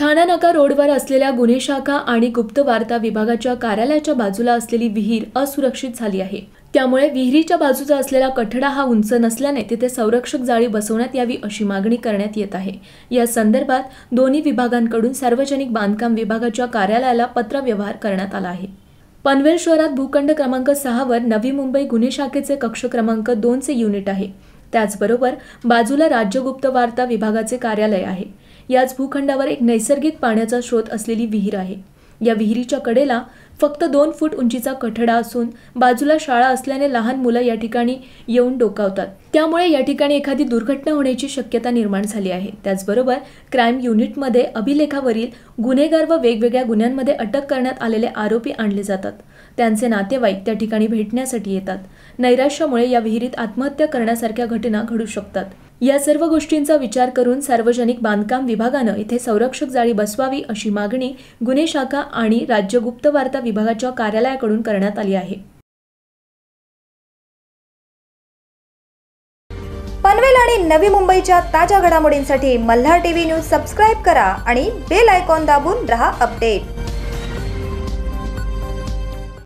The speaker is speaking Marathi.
ठाणानाका रोडवर असलेल्या गुन्हे शाखा आणि गुप्त वार्ता विभागाच्या कार्यालयाच्या बाजूला असलेली विहीर असुरक्षित झाली आहे त्यामुळे विहिरीच्या बाजूचा असलेला कठडा हा उंच नसल्याने तिथे संरक्षक जाळी बसवण्यात यावी अशी मागणी करण्यात येत आहे या संदर्भात दोन्ही विभागांकडून सार्वजनिक बांधकाम विभागाच्या कार्यालयाला पत्र व्यवहार करण्यात आला आहे पनवेल शहरात भूखंड क्रमांक सहावर नवी मुंबई गुन्हे शाखेचे कक्ष क्रमांक दोनचे युनिट आहे त्याचबरोबर बाजूला राज्य गुप्त वार्ता विभागाचे कार्यालय आहे याच भूखंडावर एक नैसर्गिक पाण्याचा स्रोत असलेली विहीर आहे या विहिरीच्या कडेला फक्त दोन फूट उंचीचा कठडा असून बाजूला शाळा असल्याने लहान मुलं या ठिकाणी येऊन डोकावतात त्यामुळे या ठिकाणी एखादी दुर्घटना होण्याची शक्यता निर्माण झाली आहे त्याचबरोबर क्राईम युनिटमध्ये अभिलेखावरील गुन्हेगार व वेगवेगळ्या गुन्ह्यांमध्ये अटक करण्यात आलेले आरोपी आणले जातात त्यांचे नातेवाईक त्या ठिकाणी भेटण्यासाठी येतात नैराश्यामुळे या विहिरीत आत्महत्या करण्यासारख्या घटना घडू शकतात या सर्व गोष्टींचा विचार करून सार्वजनिक बांधकाम विभागानं इथे संरक्षक जाळी बसवावी अशी मागणी गुन्हे शाखा आणि राज्य गुप्तवार्ता विभागाच्या कार्यालयाकडून करण्यात आली आहे पनवेल आणि नवी मुंबईच्या ताज्या घडामोडींसाठी मल्हार टीव्ही न्यूज सबस्क्राईब करा आणि बेल आयकॉन दाबून रहा अपडेट